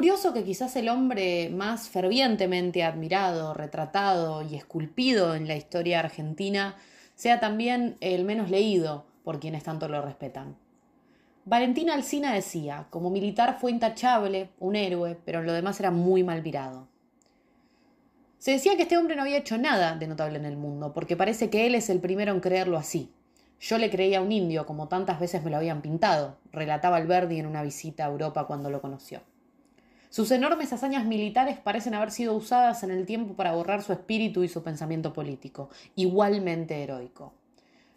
curioso que quizás el hombre más fervientemente admirado, retratado y esculpido en la historia argentina sea también el menos leído por quienes tanto lo respetan. Valentina Alsina decía, como militar fue intachable, un héroe, pero en lo demás era muy mal virado. Se decía que este hombre no había hecho nada de notable en el mundo, porque parece que él es el primero en creerlo así. Yo le creía un indio, como tantas veces me lo habían pintado, relataba Alberdi en una visita a Europa cuando lo conoció. Sus enormes hazañas militares parecen haber sido usadas en el tiempo para borrar su espíritu y su pensamiento político, igualmente heroico.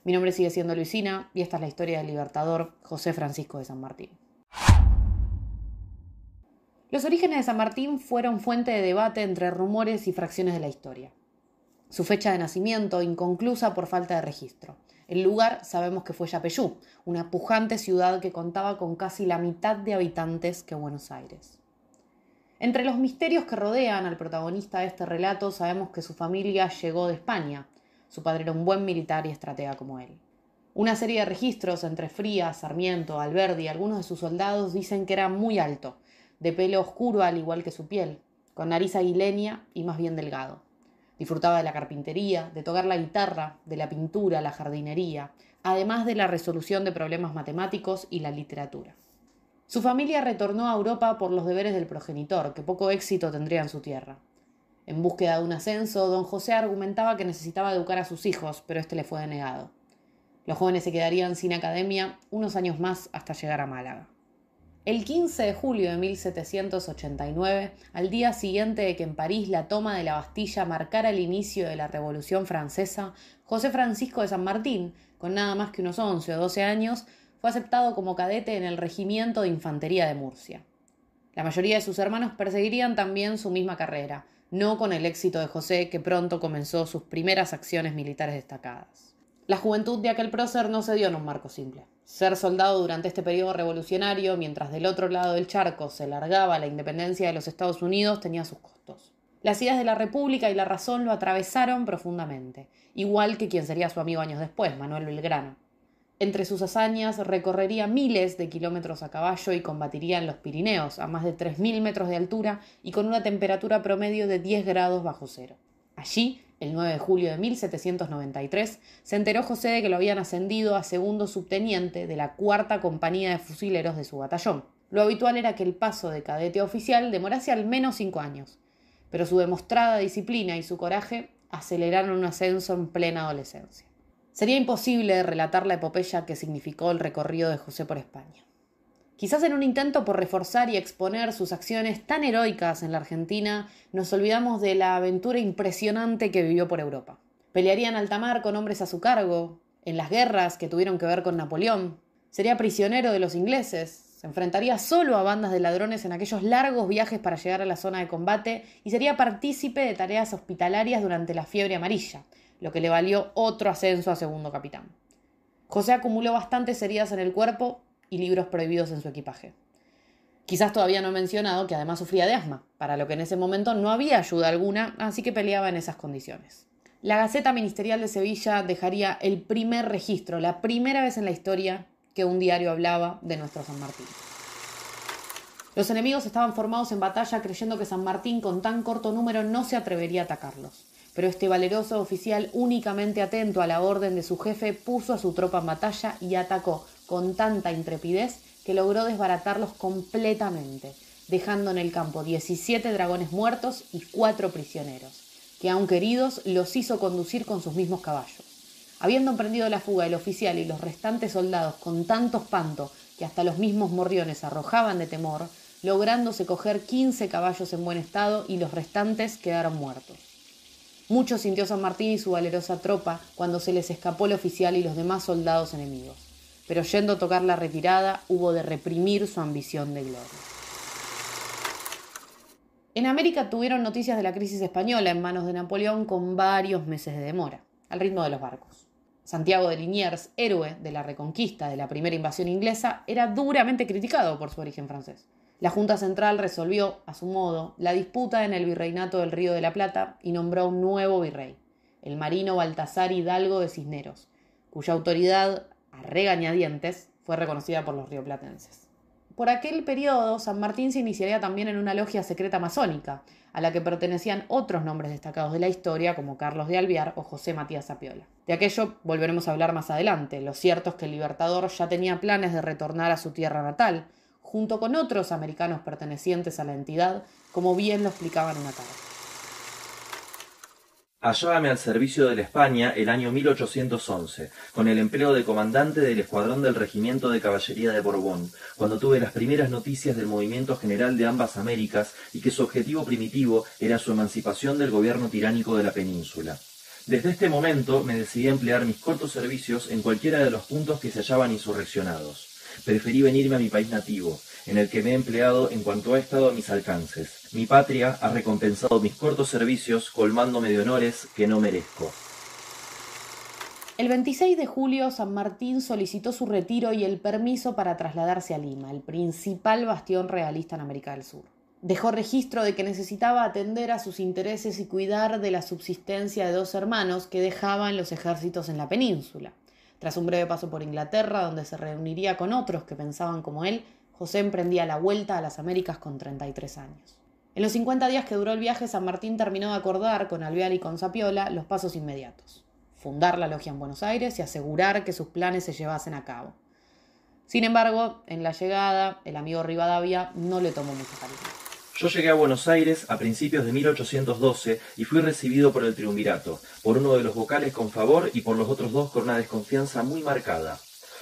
Mi nombre sigue siendo Luisina y esta es la historia del libertador José Francisco de San Martín. Los orígenes de San Martín fueron fuente de debate entre rumores y fracciones de la historia. Su fecha de nacimiento, inconclusa por falta de registro. El lugar sabemos que fue Yapeyú, una pujante ciudad que contaba con casi la mitad de habitantes que Buenos Aires. Entre los misterios que rodean al protagonista de este relato sabemos que su familia llegó de España. Su padre era un buen militar y estratega como él. Una serie de registros entre Frías, Sarmiento, Alberdi y algunos de sus soldados dicen que era muy alto, de pelo oscuro al igual que su piel, con nariz aguileña y más bien delgado. Disfrutaba de la carpintería, de tocar la guitarra, de la pintura, la jardinería, además de la resolución de problemas matemáticos y la literatura. Su familia retornó a Europa por los deberes del progenitor, que poco éxito tendría en su tierra. En búsqueda de un ascenso, don José argumentaba que necesitaba educar a sus hijos, pero este le fue denegado. Los jóvenes se quedarían sin academia unos años más hasta llegar a Málaga. El 15 de julio de 1789, al día siguiente de que en París la toma de la Bastilla marcara el inicio de la Revolución Francesa, José Francisco de San Martín, con nada más que unos 11 o 12 años, fue aceptado como cadete en el Regimiento de Infantería de Murcia. La mayoría de sus hermanos perseguirían también su misma carrera, no con el éxito de José, que pronto comenzó sus primeras acciones militares destacadas. La juventud de aquel prócer no se dio en un marco simple. Ser soldado durante este periodo revolucionario, mientras del otro lado del charco se largaba la independencia de los Estados Unidos, tenía sus costos. Las ideas de la República y la razón lo atravesaron profundamente, igual que quien sería su amigo años después, Manuel Belgrano. Entre sus hazañas recorrería miles de kilómetros a caballo y combatiría en los Pirineos, a más de 3.000 metros de altura y con una temperatura promedio de 10 grados bajo cero. Allí, el 9 de julio de 1793, se enteró José de que lo habían ascendido a segundo subteniente de la cuarta compañía de fusileros de su batallón. Lo habitual era que el paso de cadete oficial demorase al menos cinco años, pero su demostrada disciplina y su coraje aceleraron un ascenso en plena adolescencia. Sería imposible relatar la epopeya que significó el recorrido de José por España. Quizás en un intento por reforzar y exponer sus acciones tan heroicas en la Argentina, nos olvidamos de la aventura impresionante que vivió por Europa. Pelearía en alta mar con hombres a su cargo, en las guerras que tuvieron que ver con Napoleón, sería prisionero de los ingleses, se enfrentaría solo a bandas de ladrones en aquellos largos viajes para llegar a la zona de combate y sería partícipe de tareas hospitalarias durante la fiebre amarilla, lo que le valió otro ascenso a segundo capitán. José acumuló bastantes heridas en el cuerpo y libros prohibidos en su equipaje. Quizás todavía no he mencionado que además sufría de asma, para lo que en ese momento no había ayuda alguna, así que peleaba en esas condiciones. La Gaceta Ministerial de Sevilla dejaría el primer registro, la primera vez en la historia que un diario hablaba de nuestro San Martín. Los enemigos estaban formados en batalla creyendo que San Martín con tan corto número no se atrevería a atacarlos pero este valeroso oficial, únicamente atento a la orden de su jefe, puso a su tropa en batalla y atacó con tanta intrepidez que logró desbaratarlos completamente, dejando en el campo 17 dragones muertos y 4 prisioneros, que aun queridos los hizo conducir con sus mismos caballos. Habiendo emprendido la fuga el oficial y los restantes soldados con tanto espanto que hasta los mismos morriones arrojaban de temor, lográndose coger 15 caballos en buen estado y los restantes quedaron muertos. Mucho sintió San Martín y su valerosa tropa cuando se les escapó el oficial y los demás soldados enemigos, pero yendo a tocar la retirada hubo de reprimir su ambición de gloria. En América tuvieron noticias de la crisis española en manos de Napoleón con varios meses de demora, al ritmo de los barcos. Santiago de Liniers, héroe de la reconquista de la primera invasión inglesa, era duramente criticado por su origen francés. La Junta Central resolvió, a su modo, la disputa en el virreinato del Río de la Plata y nombró un nuevo virrey, el marino Baltasar Hidalgo de Cisneros, cuya autoridad, a regañadientes, fue reconocida por los rioplatenses. Por aquel periodo, San Martín se iniciaría también en una logia secreta masónica, a la que pertenecían otros nombres destacados de la historia, como Carlos de Alviar o José Matías Zapiola. De aquello volveremos a hablar más adelante. Lo cierto es que el Libertador ya tenía planes de retornar a su tierra natal, junto con otros americanos pertenecientes a la entidad, como bien lo explicaban en una tarde. Hallábame al servicio de la España el año 1811, con el empleo de comandante del escuadrón del Regimiento de Caballería de Borbón, cuando tuve las primeras noticias del movimiento general de ambas Américas y que su objetivo primitivo era su emancipación del gobierno tiránico de la península. Desde este momento me decidí a emplear mis cortos servicios en cualquiera de los puntos que se hallaban insurreccionados. Preferí venirme a mi país nativo, en el que me he empleado en cuanto ha estado a mis alcances. Mi patria ha recompensado mis cortos servicios colmándome de honores que no merezco. El 26 de julio, San Martín solicitó su retiro y el permiso para trasladarse a Lima, el principal bastión realista en América del Sur. Dejó registro de que necesitaba atender a sus intereses y cuidar de la subsistencia de dos hermanos que dejaban los ejércitos en la península. Tras un breve paso por Inglaterra, donde se reuniría con otros que pensaban como él, José emprendía la vuelta a las Américas con 33 años. En los 50 días que duró el viaje, San Martín terminó de acordar con Alvear y con Sapiola los pasos inmediatos. Fundar la logia en Buenos Aires y asegurar que sus planes se llevasen a cabo. Sin embargo, en la llegada, el amigo Rivadavia no le tomó mucha cariño. Yo llegué a Buenos Aires a principios de 1812 y fui recibido por el triunvirato, por uno de los vocales con favor y por los otros dos con una desconfianza muy marcada.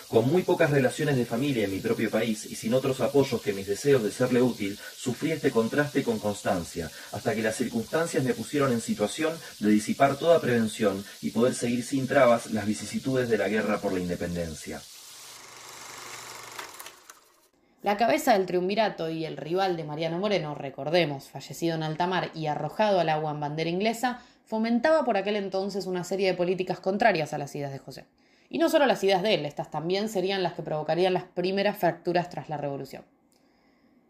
Con muy pocas relaciones de familia en mi propio país y sin otros apoyos que mis deseos de serle útil, sufrí este contraste con constancia, hasta que las circunstancias me pusieron en situación de disipar toda prevención y poder seguir sin trabas las vicisitudes de la guerra por la independencia. La cabeza del triunvirato y el rival de Mariano Moreno, recordemos, fallecido en alta mar y arrojado al agua en bandera inglesa, fomentaba por aquel entonces una serie de políticas contrarias a las ideas de José. Y no solo las ideas de él, estas también serían las que provocarían las primeras fracturas tras la revolución.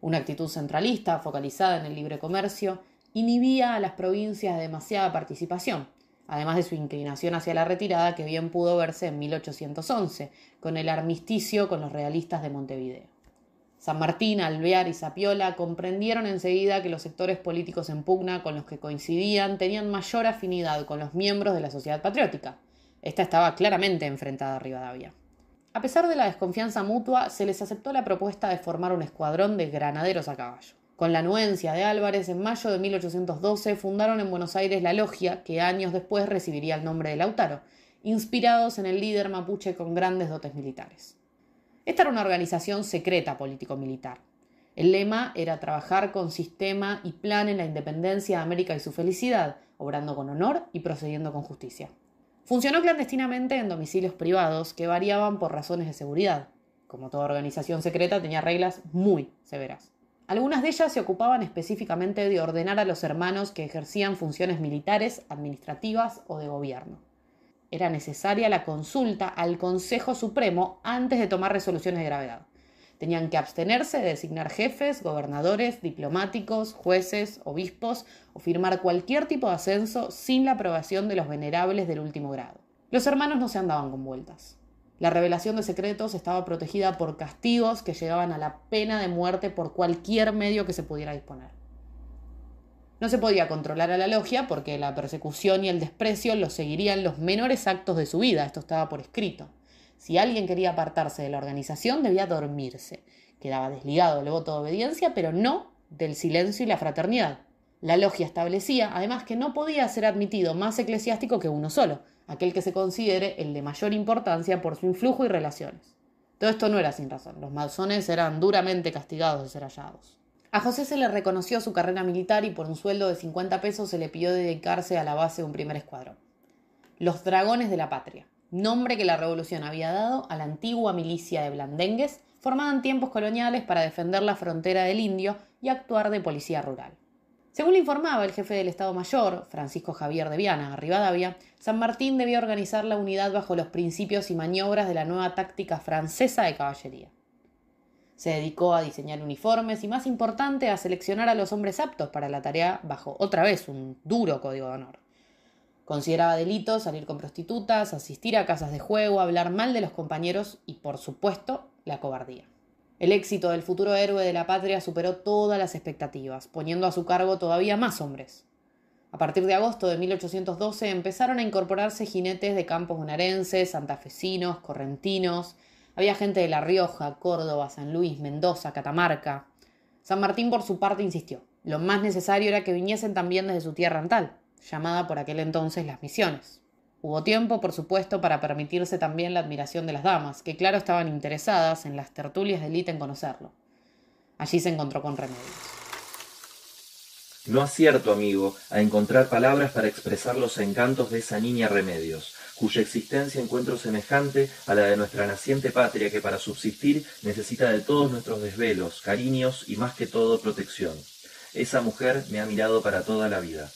Una actitud centralista, focalizada en el libre comercio, inhibía a las provincias demasiada participación, además de su inclinación hacia la retirada que bien pudo verse en 1811, con el armisticio con los realistas de Montevideo. San Martín, Alvear y Sapiola comprendieron enseguida que los sectores políticos en pugna con los que coincidían tenían mayor afinidad con los miembros de la sociedad patriótica. Esta estaba claramente enfrentada a Rivadavia. A pesar de la desconfianza mutua, se les aceptó la propuesta de formar un escuadrón de granaderos a caballo. Con la anuencia de Álvarez, en mayo de 1812 fundaron en Buenos Aires la logia, que años después recibiría el nombre de Lautaro, inspirados en el líder mapuche con grandes dotes militares. Esta era una organización secreta político-militar. El lema era trabajar con sistema y plan en la independencia de América y su felicidad, obrando con honor y procediendo con justicia. Funcionó clandestinamente en domicilios privados que variaban por razones de seguridad. Como toda organización secreta tenía reglas muy severas. Algunas de ellas se ocupaban específicamente de ordenar a los hermanos que ejercían funciones militares, administrativas o de gobierno era necesaria la consulta al Consejo Supremo antes de tomar resoluciones de gravedad. Tenían que abstenerse de designar jefes, gobernadores, diplomáticos, jueces, obispos o firmar cualquier tipo de ascenso sin la aprobación de los venerables del último grado. Los hermanos no se andaban con vueltas. La revelación de secretos estaba protegida por castigos que llegaban a la pena de muerte por cualquier medio que se pudiera disponer. No se podía controlar a la logia porque la persecución y el desprecio lo seguirían los menores actos de su vida, esto estaba por escrito. Si alguien quería apartarse de la organización debía dormirse. Quedaba desligado del voto de obediencia, pero no del silencio y la fraternidad. La logia establecía, además, que no podía ser admitido más eclesiástico que uno solo, aquel que se considere el de mayor importancia por su influjo y relaciones. Todo esto no era sin razón. Los masones eran duramente castigados de ser hallados. A José se le reconoció su carrera militar y por un sueldo de 50 pesos se le pidió dedicarse a la base de un primer escuadrón. Los Dragones de la Patria, nombre que la revolución había dado a la antigua milicia de Blandengues, formada en tiempos coloniales para defender la frontera del Indio y actuar de policía rural. Según le informaba el jefe del Estado Mayor, Francisco Javier de Viana, a Rivadavia, San Martín debía organizar la unidad bajo los principios y maniobras de la nueva táctica francesa de caballería. Se dedicó a diseñar uniformes y, más importante, a seleccionar a los hombres aptos para la tarea bajo otra vez un duro código de honor. Consideraba delito salir con prostitutas, asistir a casas de juego, hablar mal de los compañeros y, por supuesto, la cobardía. El éxito del futuro héroe de la patria superó todas las expectativas, poniendo a su cargo todavía más hombres. A partir de agosto de 1812 empezaron a incorporarse jinetes de campos bonaerenses, santafesinos, correntinos, había gente de La Rioja, Córdoba, San Luis, Mendoza, Catamarca. San Martín por su parte insistió. Lo más necesario era que viniesen también desde su tierra natal, llamada por aquel entonces las misiones. Hubo tiempo, por supuesto, para permitirse también la admiración de las damas, que claro estaban interesadas en las tertulias de élite en conocerlo. Allí se encontró con Remedios. No acierto, amigo, a encontrar palabras para expresar los encantos de esa niña Remedios cuya existencia encuentro semejante a la de nuestra naciente patria que para subsistir necesita de todos nuestros desvelos, cariños y más que todo protección. Esa mujer me ha mirado para toda la vida.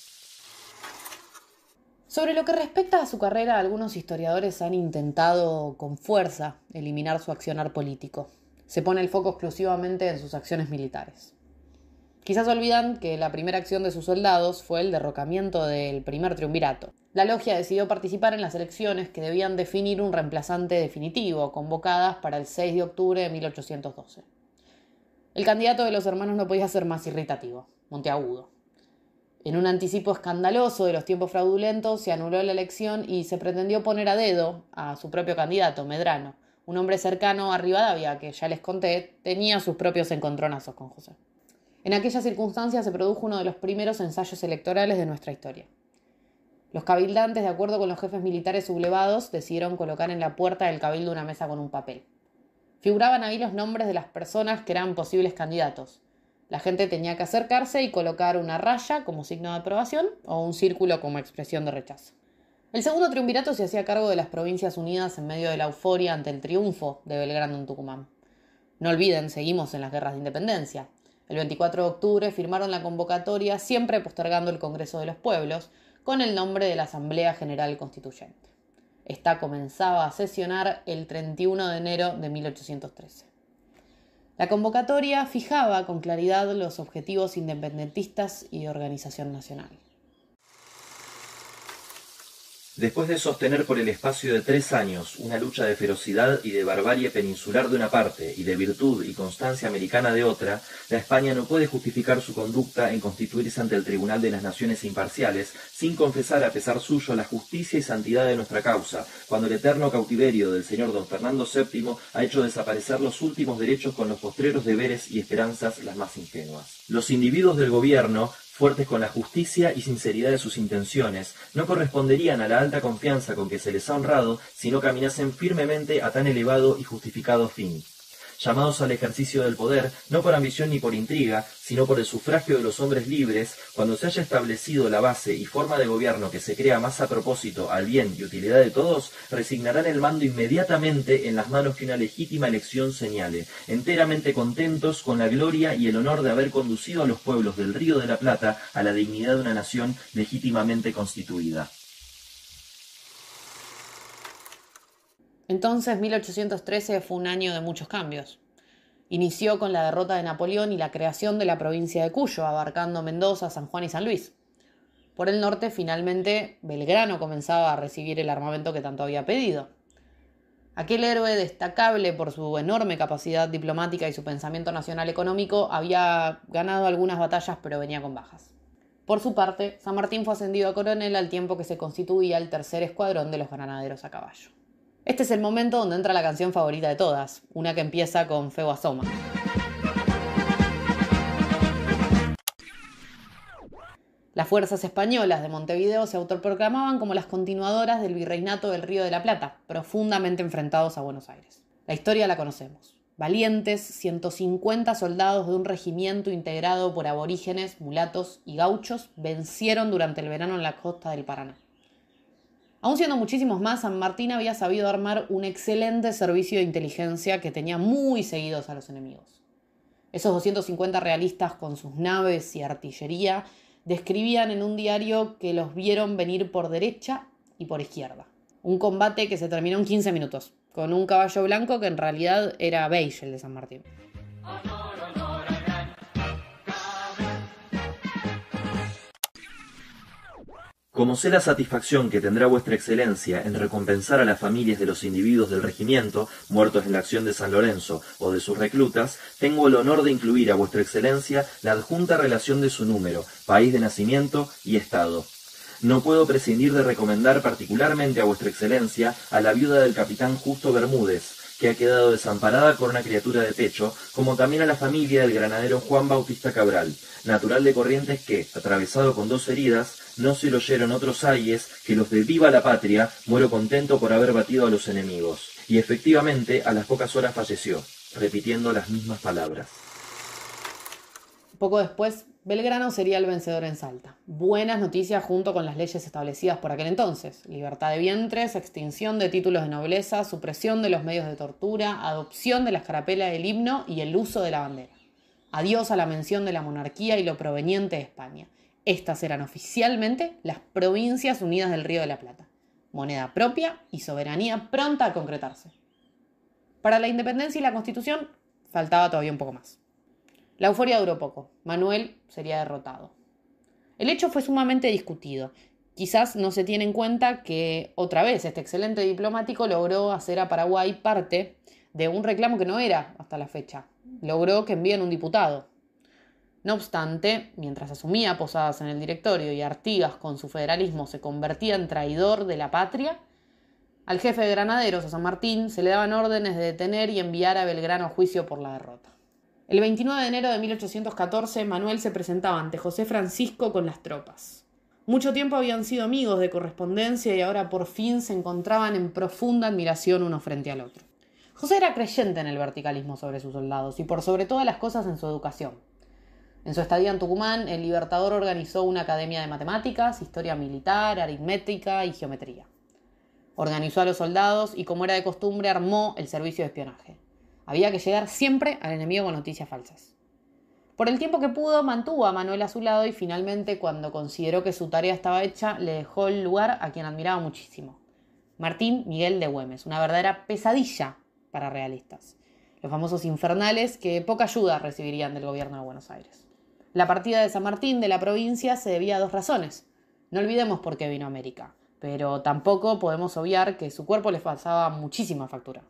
Sobre lo que respecta a su carrera, algunos historiadores han intentado con fuerza eliminar su accionar político. Se pone el foco exclusivamente en sus acciones militares. Quizás olvidan que la primera acción de sus soldados fue el derrocamiento del primer triunvirato, la logia decidió participar en las elecciones que debían definir un reemplazante definitivo, convocadas para el 6 de octubre de 1812. El candidato de los hermanos no podía ser más irritativo, Monteagudo. En un anticipo escandaloso de los tiempos fraudulentos, se anuló la elección y se pretendió poner a dedo a su propio candidato, Medrano, un hombre cercano a Rivadavia, que ya les conté, tenía sus propios encontronazos con José. En aquella circunstancia se produjo uno de los primeros ensayos electorales de nuestra historia. Los cabildantes, de acuerdo con los jefes militares sublevados, decidieron colocar en la puerta del cabildo una mesa con un papel. Figuraban ahí los nombres de las personas que eran posibles candidatos. La gente tenía que acercarse y colocar una raya como signo de aprobación o un círculo como expresión de rechazo. El segundo triunvirato se hacía cargo de las provincias unidas en medio de la euforia ante el triunfo de Belgrano en Tucumán. No olviden, seguimos en las guerras de independencia. El 24 de octubre firmaron la convocatoria, siempre postergando el Congreso de los Pueblos, con el nombre de la Asamblea General Constituyente. Esta comenzaba a sesionar el 31 de enero de 1813. La convocatoria fijaba con claridad los objetivos independentistas y de organización nacional. Después de sostener por el espacio de tres años una lucha de ferocidad y de barbarie peninsular de una parte y de virtud y constancia americana de otra, la España no puede justificar su conducta en constituirse ante el Tribunal de las Naciones Imparciales sin confesar a pesar suyo la justicia y santidad de nuestra causa, cuando el eterno cautiverio del señor don Fernando VII ha hecho desaparecer los últimos derechos con los postreros deberes y esperanzas las más ingenuas. Los individuos del gobierno fuertes con la justicia y sinceridad de sus intenciones, no corresponderían a la alta confianza con que se les ha honrado si no caminasen firmemente a tan elevado y justificado fin llamados al ejercicio del poder, no por ambición ni por intriga, sino por el sufragio de los hombres libres, cuando se haya establecido la base y forma de gobierno que se crea más a propósito al bien y utilidad de todos, resignarán el mando inmediatamente en las manos que una legítima elección señale, enteramente contentos con la gloria y el honor de haber conducido a los pueblos del Río de la Plata a la dignidad de una nación legítimamente constituida. Entonces 1813 fue un año de muchos cambios. Inició con la derrota de Napoleón y la creación de la provincia de Cuyo, abarcando Mendoza, San Juan y San Luis. Por el norte, finalmente, Belgrano comenzaba a recibir el armamento que tanto había pedido. Aquel héroe destacable por su enorme capacidad diplomática y su pensamiento nacional económico había ganado algunas batallas pero venía con bajas. Por su parte, San Martín fue ascendido a coronel al tiempo que se constituía el tercer escuadrón de los granaderos a caballo. Este es el momento donde entra la canción favorita de todas, una que empieza con Feo Asoma. Las fuerzas españolas de Montevideo se autoproclamaban como las continuadoras del virreinato del Río de la Plata, profundamente enfrentados a Buenos Aires. La historia la conocemos. Valientes 150 soldados de un regimiento integrado por aborígenes, mulatos y gauchos vencieron durante el verano en la costa del Paraná. Aún siendo muchísimos más, San Martín había sabido armar un excelente servicio de inteligencia que tenía muy seguidos a los enemigos. Esos 250 realistas con sus naves y artillería describían en un diario que los vieron venir por derecha y por izquierda. Un combate que se terminó en 15 minutos, con un caballo blanco que en realidad era beige el de San Martín. Como sé la satisfacción que tendrá vuestra excelencia en recompensar a las familias de los individuos del regimiento, muertos en la acción de San Lorenzo, o de sus reclutas, tengo el honor de incluir a vuestra excelencia la adjunta relación de su número, país de nacimiento y estado. No puedo prescindir de recomendar particularmente a vuestra excelencia a la viuda del capitán Justo Bermúdez, que ha quedado desamparada con una criatura de pecho, como también a la familia del granadero Juan Bautista Cabral, natural de Corrientes que, atravesado con dos heridas, no se lo oyeron otros ayes que los de viva la patria, muero contento por haber batido a los enemigos. Y efectivamente a las pocas horas falleció, repitiendo las mismas palabras. Poco después, Belgrano sería el vencedor en Salta. Buenas noticias junto con las leyes establecidas por aquel entonces. Libertad de vientres, extinción de títulos de nobleza, supresión de los medios de tortura, adopción de la escarapela del himno y el uso de la bandera. Adiós a la mención de la monarquía y lo proveniente de España. Estas eran oficialmente las Provincias Unidas del Río de la Plata, moneda propia y soberanía pronta a concretarse. Para la independencia y la constitución faltaba todavía un poco más. La euforia duró poco. Manuel sería derrotado. El hecho fue sumamente discutido. Quizás no se tiene en cuenta que otra vez este excelente diplomático logró hacer a Paraguay parte de un reclamo que no era hasta la fecha. Logró que envíen un diputado, no obstante, mientras asumía posadas en el directorio y Artigas con su federalismo se convertía en traidor de la patria, al jefe de granaderos, a San Martín, se le daban órdenes de detener y enviar a Belgrano a juicio por la derrota. El 29 de enero de 1814, Manuel se presentaba ante José Francisco con las tropas. Mucho tiempo habían sido amigos de correspondencia y ahora por fin se encontraban en profunda admiración uno frente al otro. José era creyente en el verticalismo sobre sus soldados y por sobre todas las cosas en su educación. En su estadía en Tucumán, el Libertador organizó una academia de matemáticas, historia militar, aritmética y geometría. Organizó a los soldados y, como era de costumbre, armó el servicio de espionaje. Había que llegar siempre al enemigo con noticias falsas. Por el tiempo que pudo, mantuvo a Manuel a su lado y finalmente, cuando consideró que su tarea estaba hecha, le dejó el lugar a quien admiraba muchísimo, Martín Miguel de Güemes, una verdadera pesadilla para realistas, los famosos infernales que poca ayuda recibirían del gobierno de Buenos Aires. La partida de San Martín de la provincia se debía a dos razones. No olvidemos por qué vino a América, pero tampoco podemos obviar que su cuerpo le pasaba muchísima factura.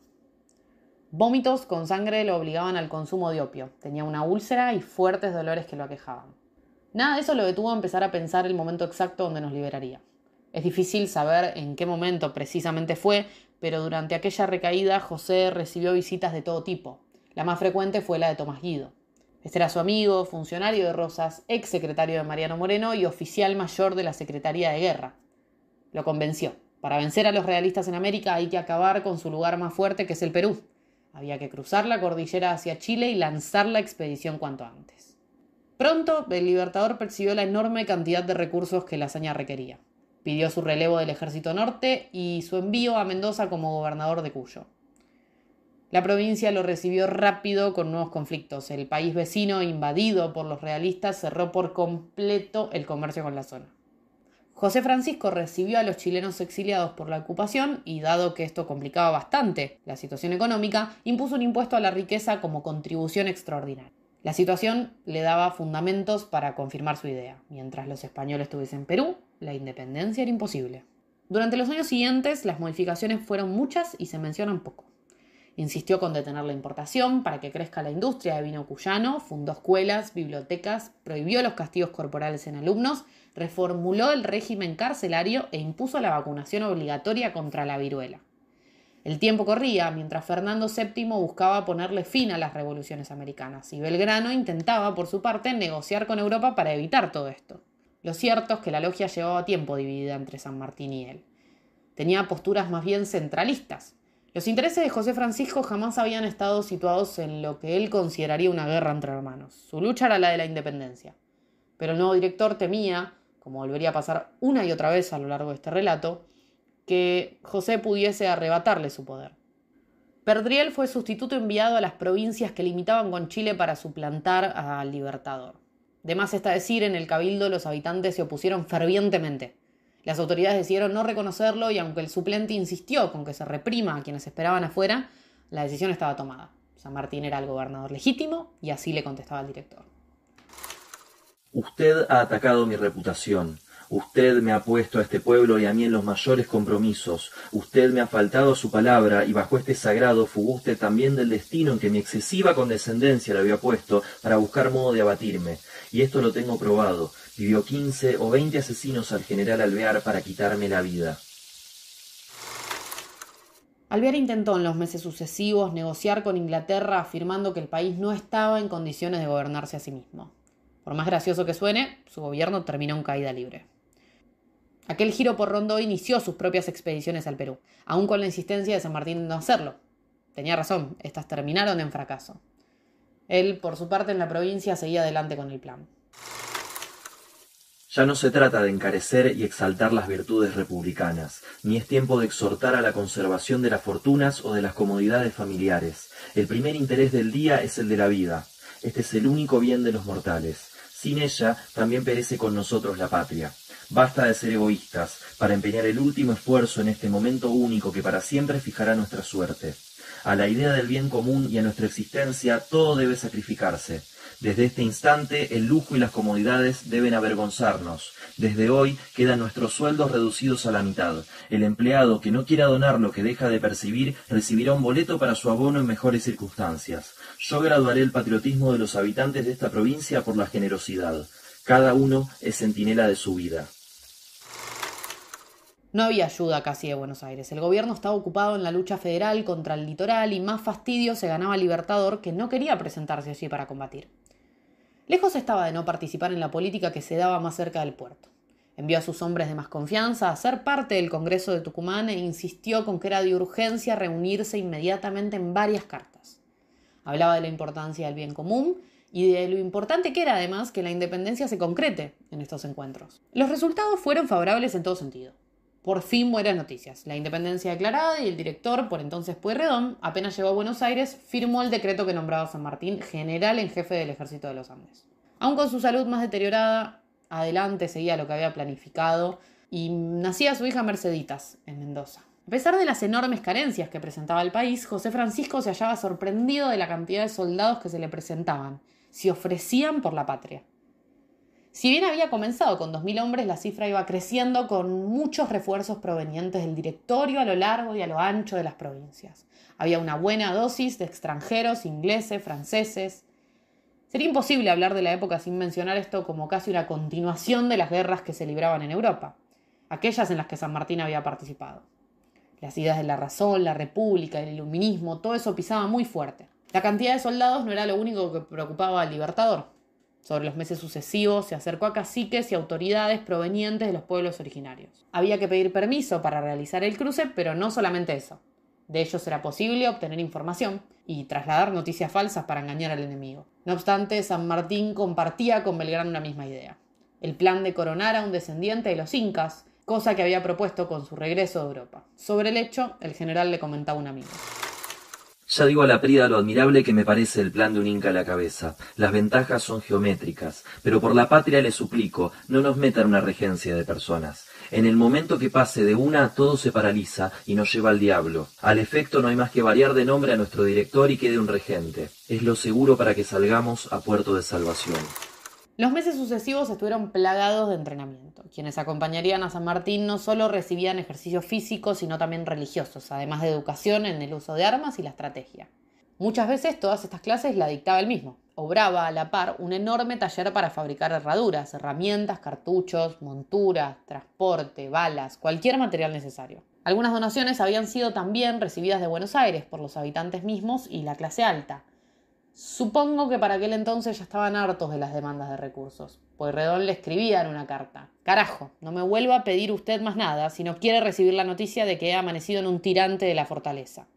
Vómitos con sangre lo obligaban al consumo de opio, tenía una úlcera y fuertes dolores que lo aquejaban. Nada de eso lo detuvo a empezar a pensar el momento exacto donde nos liberaría. Es difícil saber en qué momento precisamente fue, pero durante aquella recaída José recibió visitas de todo tipo. La más frecuente fue la de Tomás Guido. Este era su amigo, funcionario de Rosas, ex secretario de Mariano Moreno y oficial mayor de la Secretaría de Guerra. Lo convenció. Para vencer a los realistas en América hay que acabar con su lugar más fuerte, que es el Perú. Había que cruzar la cordillera hacia Chile y lanzar la expedición cuanto antes. Pronto, el Libertador percibió la enorme cantidad de recursos que la hazaña requería. Pidió su relevo del Ejército Norte y su envío a Mendoza como gobernador de Cuyo. La provincia lo recibió rápido con nuevos conflictos. El país vecino, invadido por los realistas, cerró por completo el comercio con la zona. José Francisco recibió a los chilenos exiliados por la ocupación y dado que esto complicaba bastante la situación económica, impuso un impuesto a la riqueza como contribución extraordinaria. La situación le daba fundamentos para confirmar su idea. Mientras los españoles estuviesen en Perú, la independencia era imposible. Durante los años siguientes, las modificaciones fueron muchas y se mencionan poco. Insistió con detener la importación para que crezca la industria de vino cuyano, fundó escuelas, bibliotecas, prohibió los castigos corporales en alumnos, reformuló el régimen carcelario e impuso la vacunación obligatoria contra la viruela. El tiempo corría mientras Fernando VII buscaba ponerle fin a las revoluciones americanas y Belgrano intentaba, por su parte, negociar con Europa para evitar todo esto. Lo cierto es que la logia llevaba tiempo dividida entre San Martín y él. Tenía posturas más bien centralistas, los intereses de José Francisco jamás habían estado situados en lo que él consideraría una guerra entre hermanos. Su lucha era la de la independencia. Pero el nuevo director temía, como volvería a pasar una y otra vez a lo largo de este relato, que José pudiese arrebatarle su poder. Perdriel fue sustituto enviado a las provincias que limitaban con Chile para suplantar al Libertador. De está decir, en el Cabildo los habitantes se opusieron fervientemente. Las autoridades decidieron no reconocerlo y aunque el suplente insistió con que se reprima a quienes esperaban afuera, la decisión estaba tomada. San Martín era el gobernador legítimo y así le contestaba el director. Usted ha atacado mi reputación. Usted me ha puesto a este pueblo y a mí en los mayores compromisos. Usted me ha faltado a su palabra y bajo este sagrado fuguste también del destino en que mi excesiva condescendencia le había puesto para buscar modo de abatirme. Y esto lo tengo probado vio 15 o 20 asesinos al general Alvear para quitarme la vida. Alvear intentó en los meses sucesivos negociar con Inglaterra afirmando que el país no estaba en condiciones de gobernarse a sí mismo. Por más gracioso que suene, su gobierno terminó en caída libre. Aquel giro por Rondó inició sus propias expediciones al Perú, aún con la insistencia de San Martín de no hacerlo. Tenía razón, estas terminaron en fracaso. Él, por su parte, en la provincia seguía adelante con el plan. Ya no se trata de encarecer y exaltar las virtudes republicanas, ni es tiempo de exhortar a la conservación de las fortunas o de las comodidades familiares. El primer interés del día es el de la vida. Este es el único bien de los mortales. Sin ella también perece con nosotros la patria. Basta de ser egoístas, para empeñar el último esfuerzo en este momento único que para siempre fijará nuestra suerte. A la idea del bien común y a nuestra existencia todo debe sacrificarse. Desde este instante el lujo y las comodidades deben avergonzarnos. Desde hoy quedan nuestros sueldos reducidos a la mitad. El empleado que no quiera donar lo que deja de percibir recibirá un boleto para su abono en mejores circunstancias. Yo graduaré el patriotismo de los habitantes de esta provincia por la generosidad. Cada uno es centinela de su vida. No había ayuda casi de Buenos Aires. El gobierno estaba ocupado en la lucha federal contra el litoral y más fastidio se ganaba Libertador que no quería presentarse así para combatir. Lejos estaba de no participar en la política que se daba más cerca del puerto. Envió a sus hombres de más confianza a ser parte del Congreso de Tucumán e insistió con que era de urgencia reunirse inmediatamente en varias cartas. Hablaba de la importancia del bien común y de lo importante que era además que la independencia se concrete en estos encuentros. Los resultados fueron favorables en todo sentido. Por fin buenas noticias. La independencia declarada y el director, por entonces Pueyrredón, apenas llegó a Buenos Aires, firmó el decreto que nombraba a San Martín general en jefe del ejército de los Andes. Aun con su salud más deteriorada, adelante seguía lo que había planificado y nacía su hija Merceditas en Mendoza. A pesar de las enormes carencias que presentaba el país, José Francisco se hallaba sorprendido de la cantidad de soldados que se le presentaban, se ofrecían por la patria. Si bien había comenzado con 2.000 hombres, la cifra iba creciendo con muchos refuerzos provenientes del directorio a lo largo y a lo ancho de las provincias. Había una buena dosis de extranjeros, ingleses, franceses. Sería imposible hablar de la época sin mencionar esto como casi una continuación de las guerras que se libraban en Europa, aquellas en las que San Martín había participado. Las ideas de la razón, la república, el iluminismo, todo eso pisaba muy fuerte. La cantidad de soldados no era lo único que preocupaba al libertador. Sobre los meses sucesivos se acercó a caciques y autoridades provenientes de los pueblos originarios. Había que pedir permiso para realizar el cruce, pero no solamente eso. De ellos era posible obtener información y trasladar noticias falsas para engañar al enemigo. No obstante, San Martín compartía con Belgrano la misma idea, el plan de coronar a un descendiente de los incas, cosa que había propuesto con su regreso a Europa. Sobre el hecho, el general le comentaba a un amigo. Ya digo a la Prida lo admirable que me parece el plan de un Inca a la cabeza. Las ventajas son geométricas, pero por la patria le suplico, no nos metan una regencia de personas. En el momento que pase de una, todo se paraliza y nos lleva al diablo. Al efecto no hay más que variar de nombre a nuestro director y quede un regente. Es lo seguro para que salgamos a puerto de salvación. Los meses sucesivos estuvieron plagados de entrenamiento. Quienes acompañarían a San Martín no solo recibían ejercicios físicos, sino también religiosos, además de educación en el uso de armas y la estrategia. Muchas veces todas estas clases la dictaba él mismo. Obraba a la par un enorme taller para fabricar herraduras, herramientas, cartuchos, monturas, transporte, balas, cualquier material necesario. Algunas donaciones habían sido también recibidas de Buenos Aires por los habitantes mismos y la clase alta. Supongo que para aquel entonces ya estaban hartos de las demandas de recursos. Pues Redón le escribía en una carta: Carajo, no me vuelva a pedir usted más nada si no quiere recibir la noticia de que he amanecido en un tirante de la fortaleza.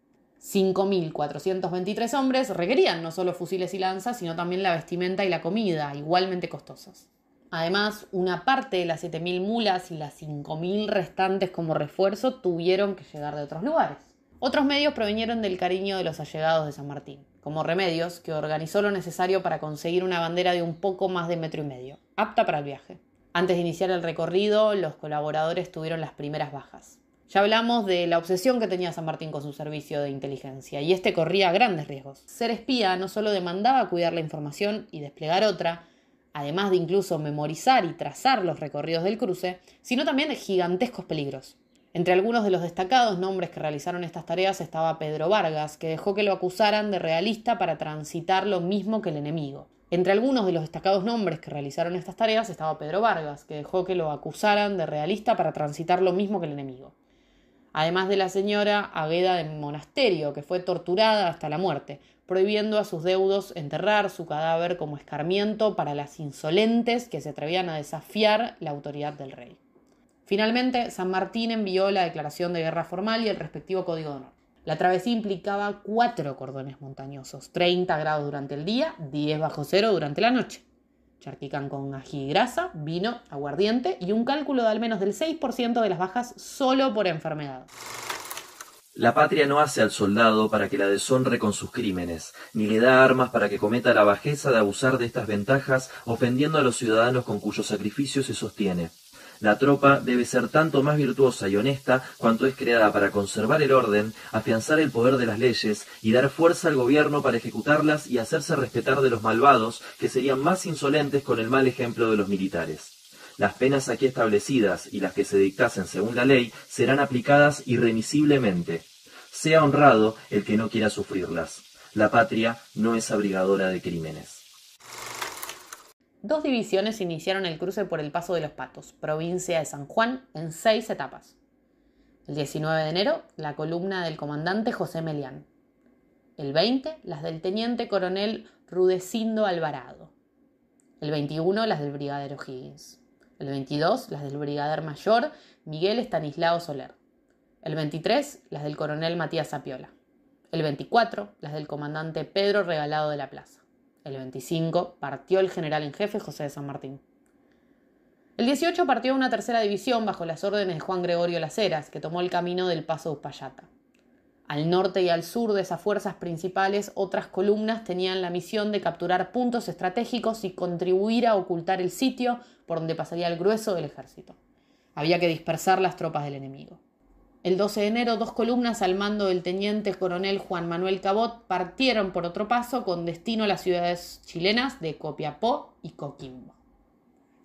5.423 hombres requerían no solo fusiles y lanzas, sino también la vestimenta y la comida, igualmente costosos. Además, una parte de las 7.000 mulas y las 5.000 restantes como refuerzo tuvieron que llegar de otros lugares. Otros medios provinieron del cariño de los allegados de San Martín, como Remedios, que organizó lo necesario para conseguir una bandera de un poco más de metro y medio, apta para el viaje. Antes de iniciar el recorrido, los colaboradores tuvieron las primeras bajas. Ya hablamos de la obsesión que tenía San Martín con su servicio de inteligencia, y este corría grandes riesgos. Ser espía no solo demandaba cuidar la información y desplegar otra, además de incluso memorizar y trazar los recorridos del cruce, sino también de gigantescos peligros. Entre algunos de los destacados nombres que realizaron estas tareas estaba Pedro Vargas, que dejó que lo acusaran de realista para transitar lo mismo que el enemigo. Entre algunos de los destacados nombres que realizaron estas tareas estaba Pedro Vargas, que dejó que lo acusaran de realista para transitar lo mismo que el enemigo. Además de la señora Agueda de Monasterio, que fue torturada hasta la muerte, prohibiendo a sus deudos enterrar su cadáver como escarmiento para las insolentes que se atrevían a desafiar la autoridad del rey. Finalmente, San Martín envió la declaración de guerra formal y el respectivo código de honor. La travesía implicaba cuatro cordones montañosos, 30 grados durante el día, 10 bajo cero durante la noche. Charquicán con ají y grasa, vino, aguardiente y un cálculo de al menos del 6% de las bajas solo por enfermedad. La patria no hace al soldado para que la deshonre con sus crímenes, ni le da armas para que cometa la bajeza de abusar de estas ventajas ofendiendo a los ciudadanos con cuyo sacrificio se sostiene. La tropa debe ser tanto más virtuosa y honesta cuanto es creada para conservar el orden, afianzar el poder de las leyes y dar fuerza al gobierno para ejecutarlas y hacerse respetar de los malvados que serían más insolentes con el mal ejemplo de los militares. Las penas aquí establecidas y las que se dictasen según la ley serán aplicadas irremisiblemente. Sea honrado el que no quiera sufrirlas. La patria no es abrigadora de crímenes. Dos divisiones iniciaron el cruce por el Paso de los Patos, provincia de San Juan, en seis etapas. El 19 de enero, la columna del comandante José Melián. El 20, las del teniente coronel Rudecindo Alvarado. El 21, las del brigadero Higgins. El 22, las del brigadier mayor Miguel Estanislao Soler. El 23, las del coronel Matías Zapiola. El 24, las del comandante Pedro Regalado de la Plaza. El 25 partió el general en jefe José de San Martín. El 18 partió una tercera división bajo las órdenes de Juan Gregorio Las Heras, que tomó el camino del Paso Uspallata. Al norte y al sur de esas fuerzas principales, otras columnas tenían la misión de capturar puntos estratégicos y contribuir a ocultar el sitio por donde pasaría el grueso del ejército. Había que dispersar las tropas del enemigo. El 12 de enero, dos columnas al mando del teniente coronel Juan Manuel Cabot partieron por otro paso con destino a las ciudades chilenas de Copiapó y Coquimbo.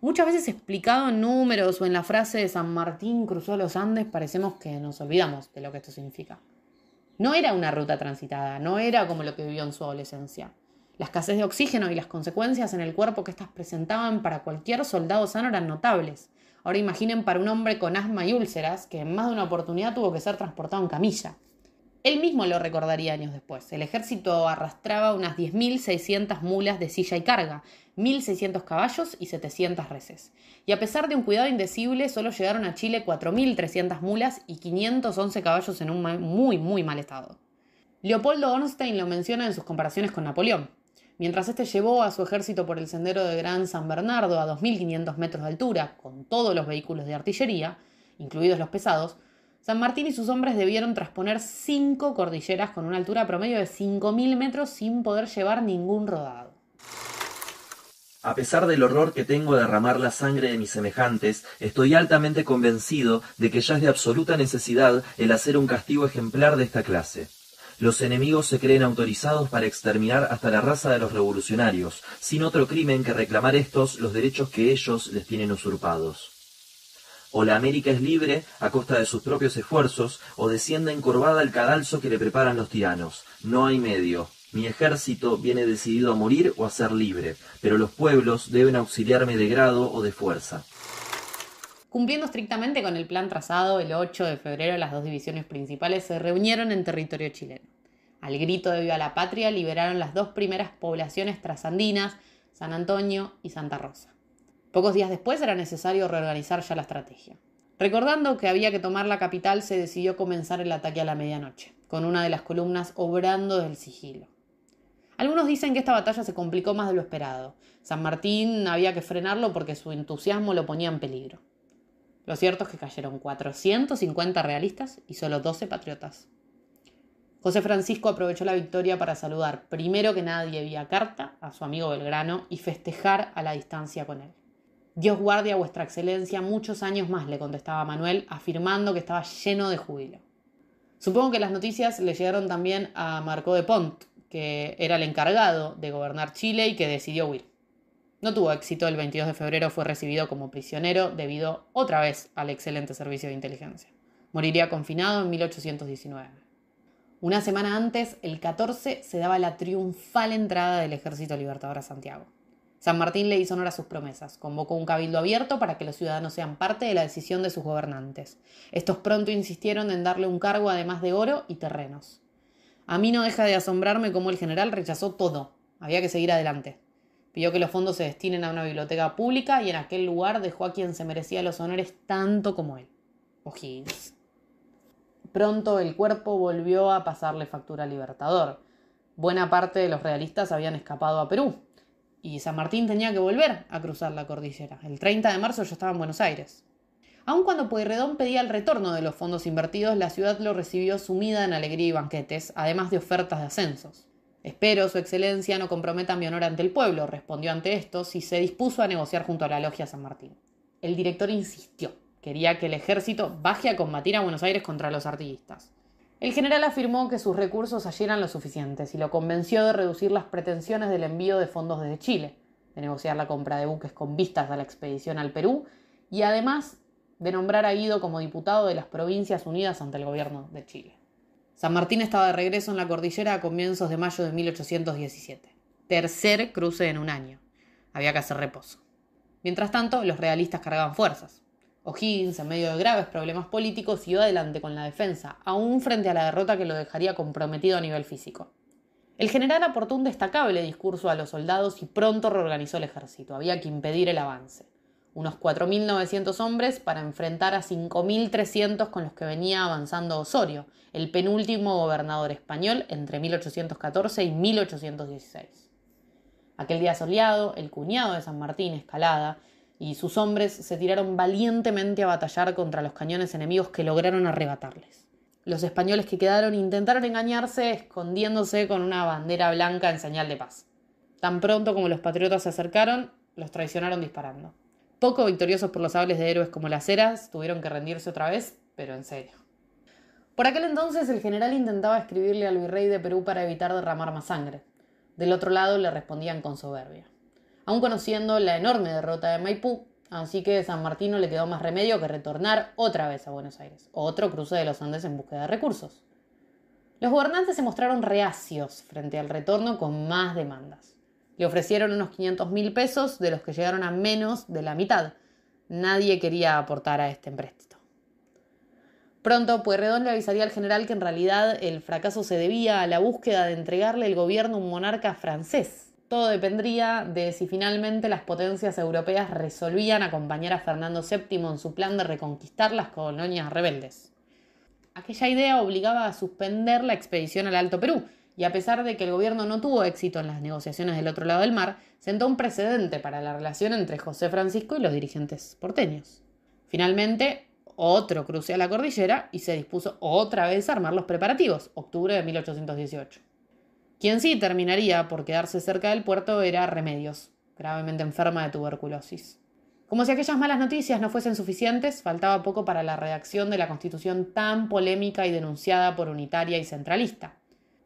Muchas veces explicado en números o en la frase de San Martín cruzó los Andes, parecemos que nos olvidamos de lo que esto significa. No era una ruta transitada, no era como lo que vivió en su adolescencia. La escasez de oxígeno y las consecuencias en el cuerpo que estas presentaban para cualquier soldado sano eran notables. Ahora imaginen para un hombre con asma y úlceras que en más de una oportunidad tuvo que ser transportado en camilla. Él mismo lo recordaría años después. El ejército arrastraba unas 10.600 mulas de silla y carga, 1.600 caballos y 700 reses. Y a pesar de un cuidado indecible, solo llegaron a Chile 4.300 mulas y 511 caballos en un muy, muy mal estado. Leopoldo Ornstein lo menciona en sus comparaciones con Napoleón. Mientras este llevó a su ejército por el sendero de Gran San Bernardo a 2.500 metros de altura, con todos los vehículos de artillería, incluidos los pesados, San Martín y sus hombres debieron trasponer cinco cordilleras con una altura promedio de 5.000 metros sin poder llevar ningún rodado. A pesar del horror que tengo de derramar la sangre de mis semejantes, estoy altamente convencido de que ya es de absoluta necesidad el hacer un castigo ejemplar de esta clase. Los enemigos se creen autorizados para exterminar hasta la raza de los revolucionarios, sin otro crimen que reclamar estos los derechos que ellos les tienen usurpados. O la América es libre a costa de sus propios esfuerzos, o desciende encorvada al cadalso que le preparan los tiranos. No hay medio. Mi ejército viene decidido a morir o a ser libre, pero los pueblos deben auxiliarme de grado o de fuerza. Cumpliendo estrictamente con el plan trazado, el 8 de febrero las dos divisiones principales se reunieron en territorio chileno. Al grito de Viva la Patria liberaron las dos primeras poblaciones trasandinas, San Antonio y Santa Rosa. Pocos días después era necesario reorganizar ya la estrategia. Recordando que había que tomar la capital, se decidió comenzar el ataque a la medianoche, con una de las columnas obrando del sigilo. Algunos dicen que esta batalla se complicó más de lo esperado. San Martín había que frenarlo porque su entusiasmo lo ponía en peligro. Lo cierto es que cayeron 450 realistas y solo 12 patriotas. José Francisco aprovechó la victoria para saludar primero que nadie vía carta a su amigo Belgrano y festejar a la distancia con él. Dios guarde a vuestra excelencia muchos años más, le contestaba Manuel, afirmando que estaba lleno de júbilo. Supongo que las noticias le llegaron también a Marco de Pont, que era el encargado de gobernar Chile y que decidió huir. No tuvo éxito, el 22 de febrero fue recibido como prisionero debido otra vez al excelente servicio de inteligencia. Moriría confinado en 1819. Una semana antes, el 14, se daba la triunfal entrada del Ejército Libertador a Santiago. San Martín le hizo honor a sus promesas, convocó un cabildo abierto para que los ciudadanos sean parte de la decisión de sus gobernantes. Estos pronto insistieron en darle un cargo además de oro y terrenos. A mí no deja de asombrarme cómo el general rechazó todo. Había que seguir adelante pidió que los fondos se destinen a una biblioteca pública y en aquel lugar dejó a quien se merecía los honores tanto como él, O'Higgins. Pronto el cuerpo volvió a pasarle factura al Libertador. Buena parte de los realistas habían escapado a Perú y San Martín tenía que volver a cruzar la cordillera. El 30 de marzo ya estaba en Buenos Aires. Aun cuando Pueyrredón pedía el retorno de los fondos invertidos, la ciudad lo recibió sumida en alegría y banquetes, además de ofertas de ascensos. Espero, Su Excelencia, no comprometa mi honor ante el pueblo, respondió ante esto, y se dispuso a negociar junto a la Logia San Martín. El director insistió, quería que el ejército baje a combatir a Buenos Aires contra los artillistas. El general afirmó que sus recursos allí eran lo suficientes y lo convenció de reducir las pretensiones del envío de fondos desde Chile, de negociar la compra de buques con vistas a la expedición al Perú y además de nombrar a Guido como diputado de las Provincias Unidas ante el gobierno de Chile. San Martín estaba de regreso en la cordillera a comienzos de mayo de 1817. Tercer cruce en un año. Había que hacer reposo. Mientras tanto, los realistas cargaban fuerzas. O'Higgins, en medio de graves problemas políticos, siguió adelante con la defensa, aún frente a la derrota que lo dejaría comprometido a nivel físico. El general aportó un destacable discurso a los soldados y pronto reorganizó el ejército. Había que impedir el avance unos 4.900 hombres para enfrentar a 5.300 con los que venía avanzando Osorio, el penúltimo gobernador español entre 1814 y 1816. Aquel día soleado, el cuñado de San Martín, Escalada, y sus hombres se tiraron valientemente a batallar contra los cañones enemigos que lograron arrebatarles. Los españoles que quedaron intentaron engañarse escondiéndose con una bandera blanca en señal de paz. Tan pronto como los patriotas se acercaron, los traicionaron disparando poco victoriosos por los sables de héroes como las eras, tuvieron que rendirse otra vez, pero en serio. Por aquel entonces el general intentaba escribirle al virrey de Perú para evitar derramar más sangre. Del otro lado le respondían con soberbia. Aun conociendo la enorme derrota de Maipú, así que San Martín no le quedó más remedio que retornar otra vez a Buenos Aires, otro cruce de los Andes en búsqueda de recursos. Los gobernantes se mostraron reacios frente al retorno con más demandas. Le ofrecieron unos 500 mil pesos, de los que llegaron a menos de la mitad. Nadie quería aportar a este empréstito. Pronto, Pueyrredón le avisaría al general que en realidad el fracaso se debía a la búsqueda de entregarle el gobierno a un monarca francés. Todo dependría de si finalmente las potencias europeas resolvían acompañar a Fernando VII en su plan de reconquistar las colonias rebeldes. Aquella idea obligaba a suspender la expedición al Alto Perú, y a pesar de que el gobierno no tuvo éxito en las negociaciones del otro lado del mar, sentó un precedente para la relación entre José Francisco y los dirigentes porteños. Finalmente, otro cruce a la cordillera y se dispuso otra vez a armar los preparativos, octubre de 1818. Quien sí terminaría por quedarse cerca del puerto era Remedios, gravemente enferma de tuberculosis. Como si aquellas malas noticias no fuesen suficientes, faltaba poco para la redacción de la constitución tan polémica y denunciada por unitaria y centralista.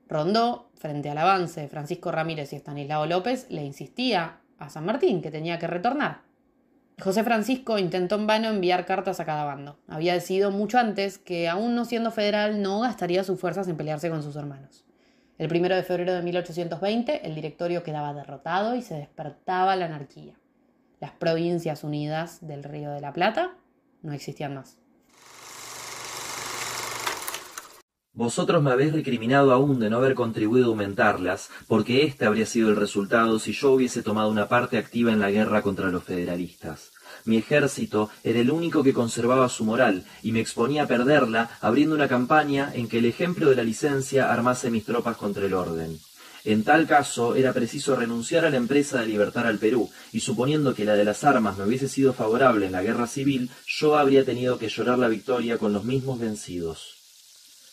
Rondó, frente al avance de Francisco Ramírez y Estanislao López, le insistía a San Martín que tenía que retornar. José Francisco intentó en vano enviar cartas a cada bando. Había decidido mucho antes que, aún no siendo federal, no gastaría sus fuerzas en pelearse con sus hermanos. El primero de febrero de 1820, el directorio quedaba derrotado y se despertaba la anarquía. Las provincias unidas del Río de la Plata no existían más. Vosotros me habéis recriminado aún de no haber contribuido a aumentarlas, porque este habría sido el resultado si yo hubiese tomado una parte activa en la guerra contra los federalistas. Mi ejército era el único que conservaba su moral y me exponía a perderla abriendo una campaña en que el ejemplo de la licencia armase mis tropas contra el orden. En tal caso era preciso renunciar a la empresa de libertar al Perú, y suponiendo que la de las armas me hubiese sido favorable en la guerra civil, yo habría tenido que llorar la victoria con los mismos vencidos.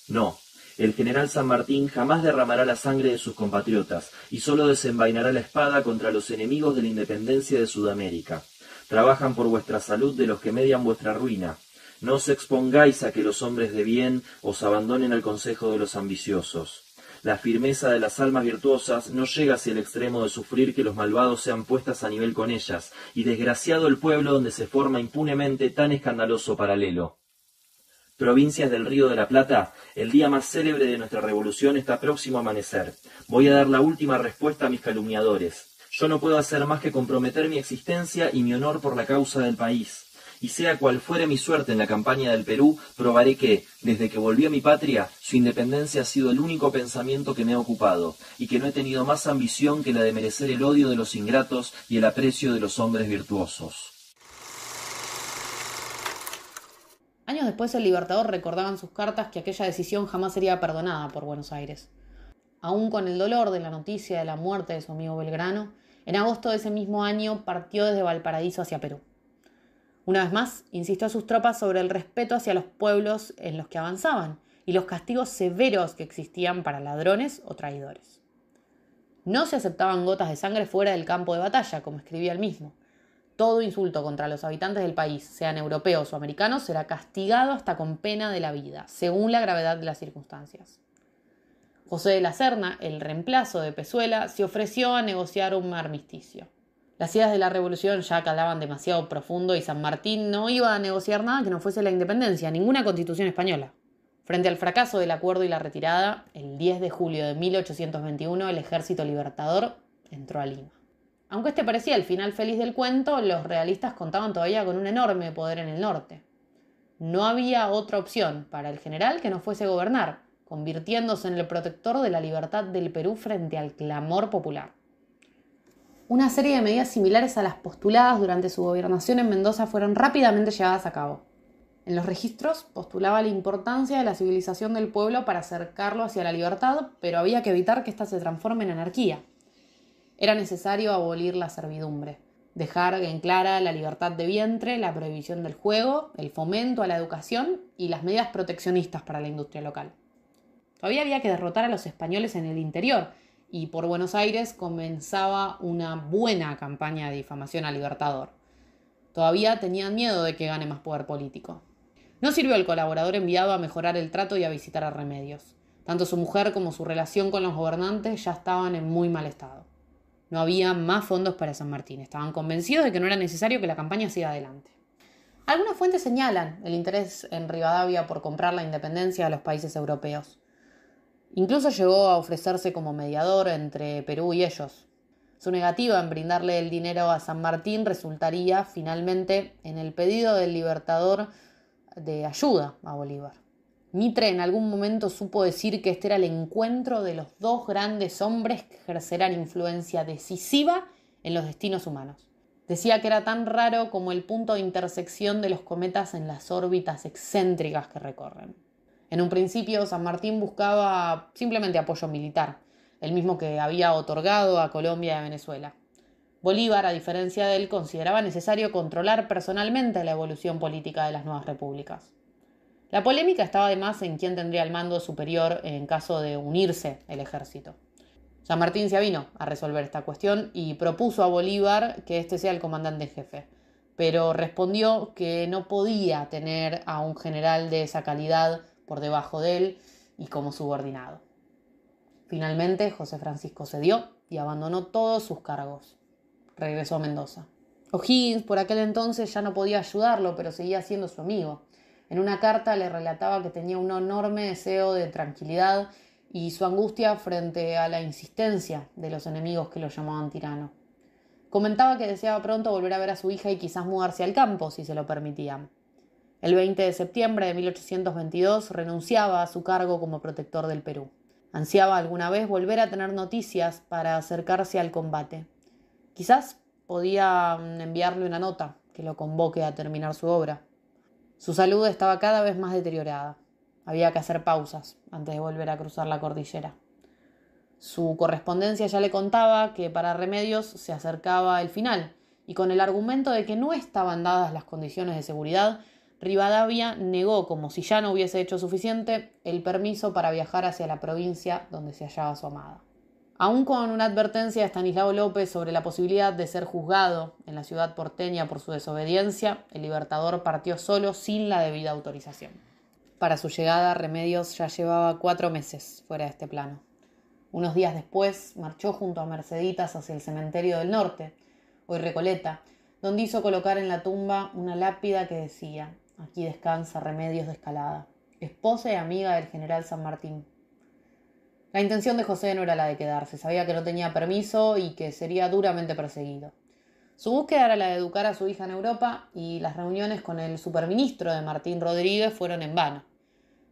No, el general San Martín jamás derramará la sangre de sus compatriotas y solo desenvainará la espada contra los enemigos de la independencia de Sudamérica. Trabajan por vuestra salud de los que median vuestra ruina. No os expongáis a que los hombres de bien os abandonen al consejo de los ambiciosos. La firmeza de las almas virtuosas no llega hacia el extremo de sufrir que los malvados sean puestas a nivel con ellas, y desgraciado el pueblo donde se forma impunemente tan escandaloso paralelo provincias del Río de la Plata, el día más célebre de nuestra revolución está próximo a amanecer. Voy a dar la última respuesta a mis calumniadores. Yo no puedo hacer más que comprometer mi existencia y mi honor por la causa del país. Y sea cual fuere mi suerte en la campaña del Perú, probaré que, desde que volví a mi patria, su independencia ha sido el único pensamiento que me ha ocupado, y que no he tenido más ambición que la de merecer el odio de los ingratos y el aprecio de los hombres virtuosos. Años después el Libertador recordaba en sus cartas que aquella decisión jamás sería perdonada por Buenos Aires. Aún con el dolor de la noticia de la muerte de su amigo Belgrano, en agosto de ese mismo año partió desde Valparaíso hacia Perú. Una vez más, insistió a sus tropas sobre el respeto hacia los pueblos en los que avanzaban y los castigos severos que existían para ladrones o traidores. No se aceptaban gotas de sangre fuera del campo de batalla, como escribía el mismo, todo insulto contra los habitantes del país, sean europeos o americanos, será castigado hasta con pena de la vida, según la gravedad de las circunstancias. José de la Serna, el reemplazo de Pezuela, se ofreció a negociar un armisticio. Las ideas de la revolución ya calaban demasiado profundo y San Martín no iba a negociar nada que no fuese la independencia, ninguna constitución española. Frente al fracaso del acuerdo y la retirada, el 10 de julio de 1821 el ejército libertador entró a Lima. Aunque este parecía el final feliz del cuento, los realistas contaban todavía con un enorme poder en el norte. No había otra opción para el general que no fuese gobernar, convirtiéndose en el protector de la libertad del Perú frente al clamor popular. Una serie de medidas similares a las postuladas durante su gobernación en Mendoza fueron rápidamente llevadas a cabo. En los registros postulaba la importancia de la civilización del pueblo para acercarlo hacia la libertad, pero había que evitar que ésta se transforme en anarquía. Era necesario abolir la servidumbre, dejar en clara la libertad de vientre, la prohibición del juego, el fomento a la educación y las medidas proteccionistas para la industria local. Todavía había que derrotar a los españoles en el interior y por Buenos Aires comenzaba una buena campaña de difamación al Libertador. Todavía tenían miedo de que gane más poder político. No sirvió el colaborador enviado a mejorar el trato y a visitar a Remedios. Tanto su mujer como su relación con los gobernantes ya estaban en muy mal estado. No había más fondos para San Martín. Estaban convencidos de que no era necesario que la campaña siga adelante. Algunas fuentes señalan el interés en Rivadavia por comprar la independencia a los países europeos. Incluso llegó a ofrecerse como mediador entre Perú y ellos. Su negativa en brindarle el dinero a San Martín resultaría finalmente en el pedido del libertador de ayuda a Bolívar. Mitre en algún momento supo decir que este era el encuentro de los dos grandes hombres que ejercerán influencia decisiva en los destinos humanos. Decía que era tan raro como el punto de intersección de los cometas en las órbitas excéntricas que recorren. En un principio, San Martín buscaba simplemente apoyo militar, el mismo que había otorgado a Colombia y a Venezuela. Bolívar, a diferencia de él, consideraba necesario controlar personalmente la evolución política de las nuevas repúblicas. La polémica estaba además en quién tendría el mando superior en caso de unirse el ejército. San Martín se avino a resolver esta cuestión y propuso a Bolívar que este sea el comandante jefe, pero respondió que no podía tener a un general de esa calidad por debajo de él y como subordinado. Finalmente, José Francisco cedió y abandonó todos sus cargos. Regresó a Mendoza. O'Higgins por aquel entonces ya no podía ayudarlo, pero seguía siendo su amigo. En una carta le relataba que tenía un enorme deseo de tranquilidad y su angustia frente a la insistencia de los enemigos que lo llamaban tirano. Comentaba que deseaba pronto volver a ver a su hija y quizás mudarse al campo si se lo permitían. El 20 de septiembre de 1822 renunciaba a su cargo como protector del Perú. Ansiaba alguna vez volver a tener noticias para acercarse al combate. Quizás podía mm, enviarle una nota que lo convoque a terminar su obra. Su salud estaba cada vez más deteriorada. Había que hacer pausas antes de volver a cruzar la cordillera. Su correspondencia ya le contaba que para remedios se acercaba el final, y con el argumento de que no estaban dadas las condiciones de seguridad, Rivadavia negó, como si ya no hubiese hecho suficiente, el permiso para viajar hacia la provincia donde se hallaba su amada. Aún con una advertencia de Estanislao López sobre la posibilidad de ser juzgado en la ciudad porteña por su desobediencia, el Libertador partió solo sin la debida autorización. Para su llegada, Remedios ya llevaba cuatro meses fuera de este plano. Unos días después, marchó junto a Merceditas hacia el cementerio del norte, hoy Recoleta, donde hizo colocar en la tumba una lápida que decía, aquí descansa Remedios de Escalada, esposa y amiga del general San Martín, la intención de José no era la de quedarse, sabía que no tenía permiso y que sería duramente perseguido. Su búsqueda era la de educar a su hija en Europa y las reuniones con el superministro de Martín Rodríguez fueron en vano.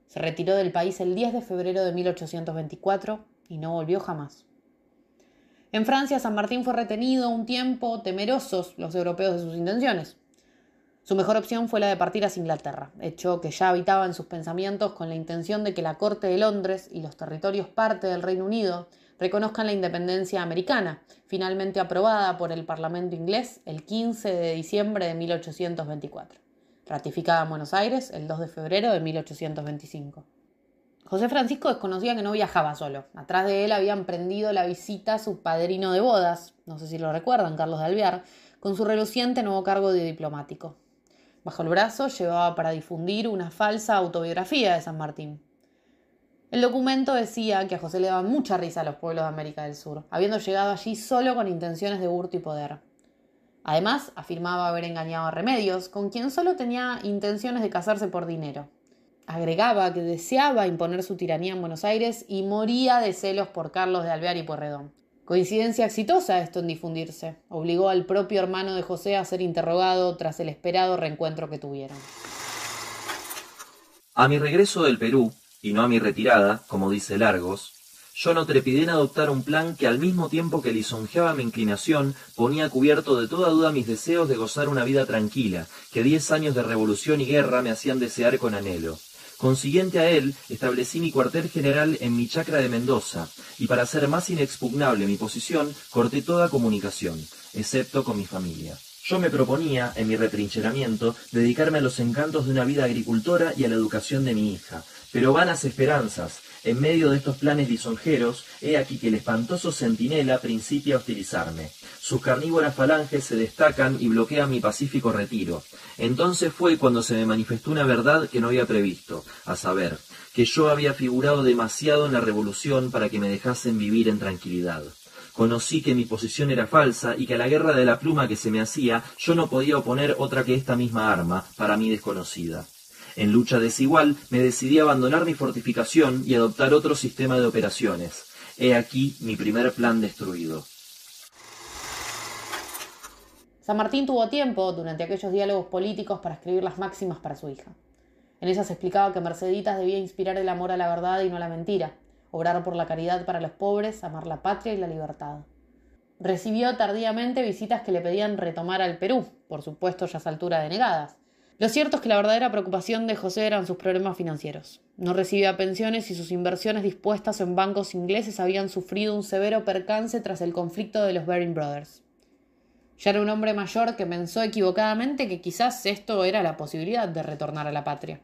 Se retiró del país el 10 de febrero de 1824 y no volvió jamás. En Francia, San Martín fue retenido un tiempo, temerosos los europeos de sus intenciones. Su mejor opción fue la de partir a Inglaterra, hecho que ya habitaba en sus pensamientos con la intención de que la Corte de Londres y los territorios parte del Reino Unido reconozcan la independencia americana, finalmente aprobada por el Parlamento inglés el 15 de diciembre de 1824, ratificada en Buenos Aires el 2 de febrero de 1825. José Francisco desconocía que no viajaba solo. Atrás de él había emprendido la visita a su padrino de bodas, no sé si lo recuerdan, Carlos de Alvear, con su reluciente nuevo cargo de diplomático. Bajo el brazo llevaba para difundir una falsa autobiografía de San Martín. El documento decía que a José le daba mucha risa a los pueblos de América del Sur, habiendo llegado allí solo con intenciones de hurto y poder. Además, afirmaba haber engañado a Remedios, con quien solo tenía intenciones de casarse por dinero. Agregaba que deseaba imponer su tiranía en Buenos Aires y moría de celos por Carlos de Alvear y Porredón. Coincidencia exitosa esto en difundirse. Obligó al propio hermano de José a ser interrogado tras el esperado reencuentro que tuvieron. A mi regreso del Perú, y no a mi retirada, como dice Largos, yo no trepidé en adoptar un plan que al mismo tiempo que lisonjeaba mi inclinación, ponía cubierto de toda duda mis deseos de gozar una vida tranquila, que diez años de revolución y guerra me hacían desear con anhelo. Consiguiente a él, establecí mi cuartel general en mi chacra de Mendoza, y para hacer más inexpugnable mi posición, corté toda comunicación, excepto con mi familia. Yo me proponía, en mi retrincheramiento, dedicarme a los encantos de una vida agricultora y a la educación de mi hija, pero vanas esperanzas, en medio de estos planes lisonjeros, he aquí que el espantoso centinela principia a hostilizarme. Sus carnívoras falanges se destacan y bloquean mi pacífico retiro. Entonces fue cuando se me manifestó una verdad que no había previsto, a saber, que yo había figurado demasiado en la revolución para que me dejasen vivir en tranquilidad. Conocí que mi posición era falsa y que a la guerra de la pluma que se me hacía yo no podía oponer otra que esta misma arma, para mí desconocida. En lucha desigual, me decidí abandonar mi fortificación y adoptar otro sistema de operaciones. He aquí mi primer plan destruido. San Martín tuvo tiempo durante aquellos diálogos políticos para escribir las máximas para su hija. En ellas explicaba que Merceditas debía inspirar el amor a la verdad y no a la mentira, obrar por la caridad para los pobres, amar la patria y la libertad. Recibió tardíamente visitas que le pedían retomar al Perú, por supuesto ya a esa altura denegadas, lo cierto es que la verdadera preocupación de José eran sus problemas financieros. No recibía pensiones y sus inversiones dispuestas en bancos ingleses habían sufrido un severo percance tras el conflicto de los Baring Brothers. Ya era un hombre mayor que pensó equivocadamente que quizás esto era la posibilidad de retornar a la patria.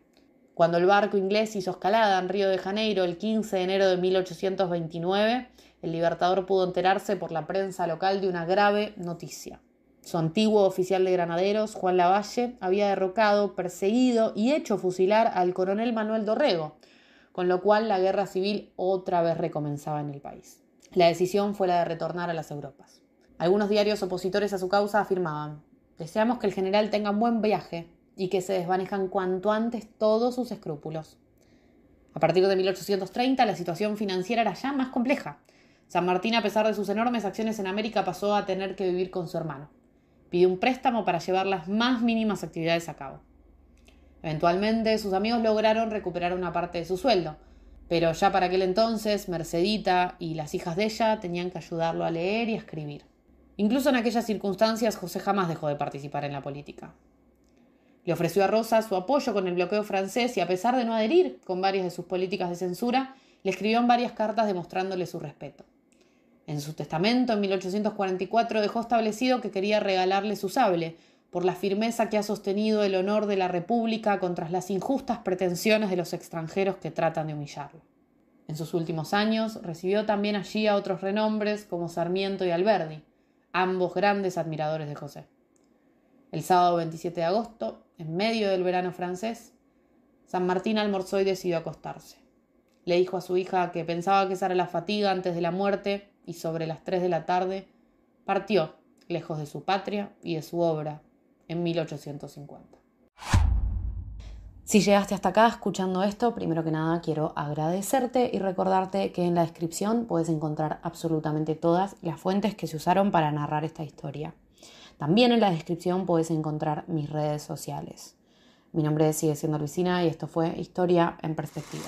Cuando el barco inglés hizo escalada en Río de Janeiro el 15 de enero de 1829, el libertador pudo enterarse por la prensa local de una grave noticia. Su antiguo oficial de granaderos, Juan Lavalle, había derrocado, perseguido y hecho fusilar al coronel Manuel Dorrego, con lo cual la guerra civil otra vez recomenzaba en el país. La decisión fue la de retornar a las Europas. Algunos diarios opositores a su causa afirmaban, deseamos que el general tenga un buen viaje y que se desvanejan cuanto antes todos sus escrúpulos. A partir de 1830 la situación financiera era ya más compleja. San Martín, a pesar de sus enormes acciones en América, pasó a tener que vivir con su hermano. Pidió un préstamo para llevar las más mínimas actividades a cabo. Eventualmente sus amigos lograron recuperar una parte de su sueldo, pero ya para aquel entonces Mercedita y las hijas de ella tenían que ayudarlo a leer y a escribir. Incluso en aquellas circunstancias José jamás dejó de participar en la política. Le ofreció a Rosa su apoyo con el bloqueo francés y a pesar de no adherir con varias de sus políticas de censura, le escribió en varias cartas demostrándole su respeto. En su testamento, en 1844, dejó establecido que quería regalarle su sable, por la firmeza que ha sostenido el honor de la República contra las injustas pretensiones de los extranjeros que tratan de humillarlo. En sus últimos años recibió también allí a otros renombres como Sarmiento y Alberdi, ambos grandes admiradores de José. El sábado 27 de agosto, en medio del verano francés, San Martín almorzó y decidió acostarse. Le dijo a su hija que pensaba que esa era la fatiga antes de la muerte y sobre las 3 de la tarde partió, lejos de su patria y de su obra, en 1850. Si llegaste hasta acá escuchando esto, primero que nada quiero agradecerte y recordarte que en la descripción puedes encontrar absolutamente todas las fuentes que se usaron para narrar esta historia. También en la descripción puedes encontrar mis redes sociales. Mi nombre sigue siendo Luisina y esto fue Historia en Perspectiva.